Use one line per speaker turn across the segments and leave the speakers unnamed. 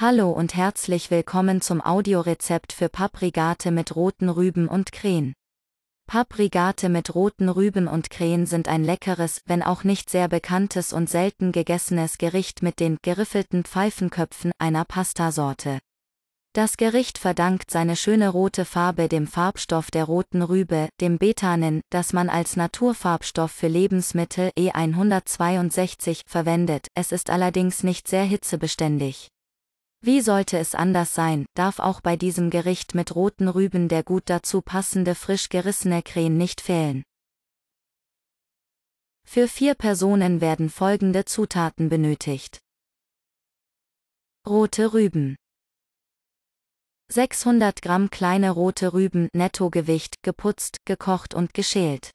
Hallo und herzlich willkommen zum Audiorezept für Paprikate mit roten Rüben und Krähen. Paprikate mit roten Rüben und Krähen sind ein leckeres, wenn auch nicht sehr bekanntes und selten gegessenes Gericht mit den geriffelten Pfeifenköpfen einer Pastasorte. Das Gericht verdankt seine schöne rote Farbe dem Farbstoff der roten Rübe, dem Betanin, das man als Naturfarbstoff für Lebensmittel E162 verwendet, es ist allerdings nicht sehr hitzebeständig. Wie sollte es anders sein, darf auch bei diesem Gericht mit roten Rüben der gut dazu passende frisch gerissene Krähen nicht fehlen. Für vier Personen werden folgende Zutaten benötigt. Rote Rüben 600 Gramm kleine rote Rüben, Nettogewicht, geputzt, gekocht und geschält.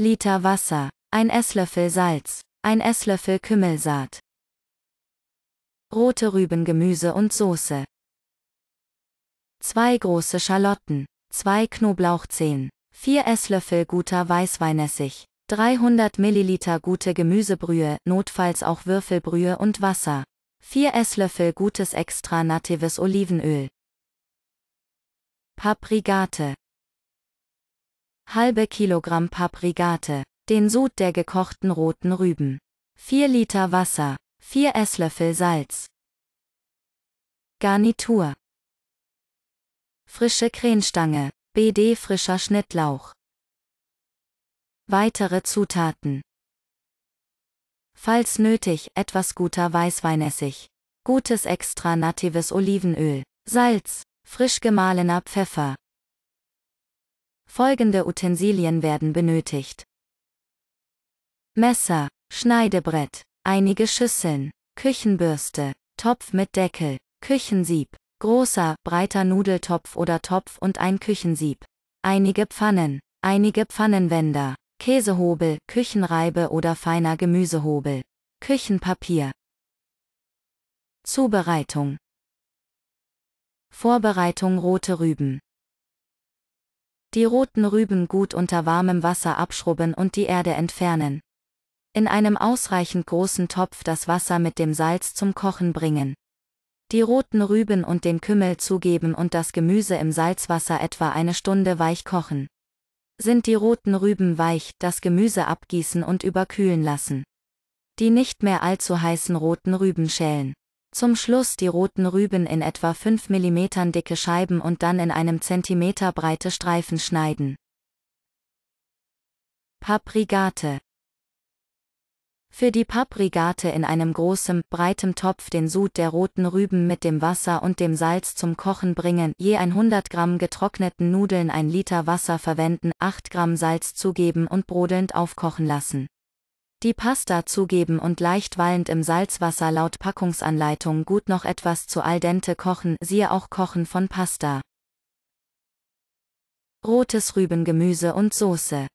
Liter Wasser, ein Esslöffel Salz, ein Esslöffel Kümmelsaat, rote Rübengemüse und Soße. 2 große Schalotten, 2 Knoblauchzehen, 4 Esslöffel guter Weißweinessig, 300 ml gute Gemüsebrühe, notfalls auch Würfelbrühe und Wasser, 4 Esslöffel gutes extra natives Olivenöl. Paprikate. Halbe Kilogramm Paprikate, den Sud der gekochten roten Rüben. 4 Liter Wasser, 4 Esslöffel Salz. Garnitur. Frische Krenstange, BD frischer Schnittlauch. Weitere Zutaten. Falls nötig, etwas guter Weißweinessig. Gutes extra natives Olivenöl. Salz, frisch gemahlener Pfeffer. Folgende Utensilien werden benötigt. Messer, Schneidebrett, einige Schüsseln, Küchenbürste, Topf mit Deckel, Küchensieb, großer, breiter Nudeltopf oder Topf und ein Küchensieb, einige Pfannen, einige Pfannenwender, Käsehobel, Küchenreibe oder feiner Gemüsehobel, Küchenpapier. Zubereitung Vorbereitung rote Rüben Die roten Rüben gut unter warmem Wasser abschrubben und die Erde entfernen. In einem ausreichend großen Topf das Wasser mit dem Salz zum Kochen bringen. Die roten Rüben und den Kümmel zugeben und das Gemüse im Salzwasser etwa eine Stunde weich kochen. Sind die roten Rüben weich, das Gemüse abgießen und überkühlen lassen. Die nicht mehr allzu heißen roten Rüben schälen. Zum Schluss die roten Rüben in etwa 5 mm dicke Scheiben und dann in einem Zentimeter breite Streifen schneiden. Paprikate für die Paprikate in einem großen, breiten Topf den Sud der roten Rüben mit dem Wasser und dem Salz zum Kochen bringen, je 100 Gramm getrockneten Nudeln ein Liter Wasser verwenden, 8 Gramm Salz zugeben und brodelnd aufkochen lassen. Die Pasta zugeben und leicht wallend im Salzwasser laut Packungsanleitung gut noch etwas zu al dente kochen, siehe auch Kochen von Pasta. Rotes Rübengemüse und Soße